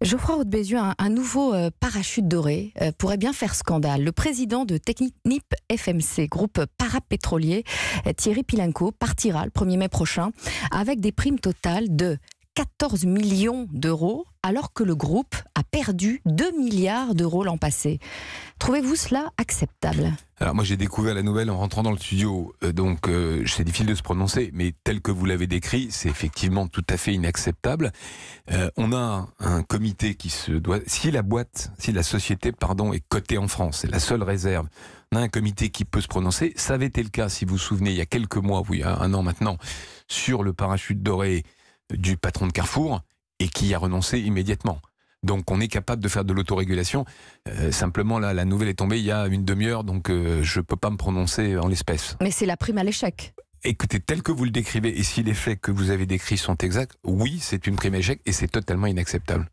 Geoffroy haute de un, nouveau euh, parachute doré euh, pourrait bien faire scandale. Le président de Technip FMC, groupe parapétrolier, euh, Thierry Pilinko, partira le 1er mai prochain avec des primes totales de 14 millions d'euros alors que le groupe perdu 2 milliards d'euros l'an passé. Trouvez-vous cela acceptable alors moi j'ai découvert la nouvelle en rentrant dans le studio, euh, donc euh, c'est difficile de se prononcer, mais tel que vous l'avez décrit, c'est effectivement tout à fait inacceptable. Euh, on a un comité qui se doit, si la boîte, si la société, pardon, est cotée en France, c'est la seule réserve, on a un comité qui peut se prononcer. Ça avait été le cas, si vous vous souvenez, il y a quelques mois, il y a un an maintenant, sur le parachute doré du patron de Carrefour, et qui a renoncé immédiatement. Donc on est capable de faire de l'autorégulation. Euh, simplement, là, la nouvelle est tombée il y a une demi-heure, donc euh, je ne peux pas me prononcer en l'espèce. Mais c'est la prime à l'échec. Écoutez, tel que vous le décrivez, et si les faits que vous avez décrits sont exacts, oui, c'est une prime à l'échec, et c'est totalement inacceptable.